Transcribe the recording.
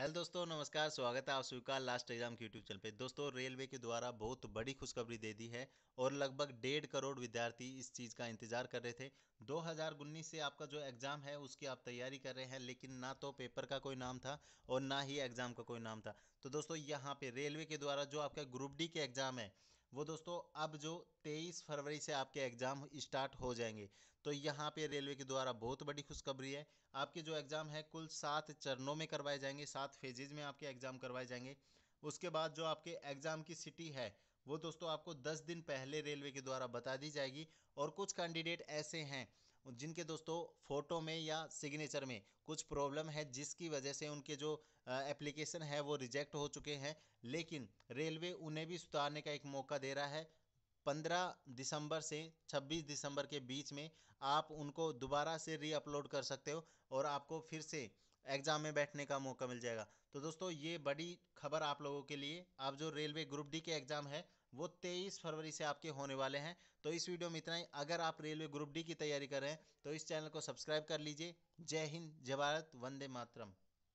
hello दोस्तों नमस्कार स्वागत है आप स्वीकार लास्ट एग्जाम के यूट्यूब चैनल पे दोस्तों रेलवे के द्वारा बहुत बड़ी खुशखबरी दे दी है और लगभग डेढ़ करोड़ विद्यार्थी इस चीज़ का इंतजार कर रहे थे 2019 से आपका जो एग्ज़ाम है उसकी आप तैयारी कर रहे हैं लेकिन ना तो पेपर का कोई नाम था और ना ही एग्ज़ाम का कोई नाम था तो दोस्तों यहाँ पर रेलवे के द्वारा जो आपका ग्रुप डी के एग्ज़ाम है वो दोस्तों अब जो 23 फरवरी से आपके एग्ज़ाम स्टार्ट हो जाएंगे तो यहाँ पे रेलवे के द्वारा बहुत बड़ी खुशखबरी है आपके जो एग्ज़ाम है कुल सात चरणों में करवाए जाएंगे सात फेजेज में आपके एग्ज़ाम करवाए जाएंगे उसके बाद जो आपके एग्ज़ाम की सिटी है वो दोस्तों आपको दस दिन पहले रेलवे के द्वारा बता दी जाएगी और कुछ कैंडिडेट ऐसे हैं जिनके दोस्तों फ़ोटो में या सिग्नेचर में कुछ प्रॉब्लम है जिसकी वजह से उनके जो एप्लीकेशन है वो रिजेक्ट हो चुके हैं लेकिन रेलवे उन्हें भी सुधारने का एक मौका दे रहा है 15 दिसंबर से 26 दिसंबर के बीच में आप उनको दोबारा से रीअपलोड कर सकते हो और आपको फिर से एग्ज़ाम में बैठने का मौका मिल जाएगा तो दोस्तों ये बड़ी खबर आप लोगों के लिए आप जो रेलवे ग्रुप डी के एग्ज़ाम है वो तेईस फरवरी से आपके होने वाले हैं तो इस वीडियो में इतना ही अगर आप रेलवे ग्रुप डी की तैयारी कर रहे हैं तो इस चैनल को सब्सक्राइब कर लीजिए जय हिंद जय भारत वंदे मातरम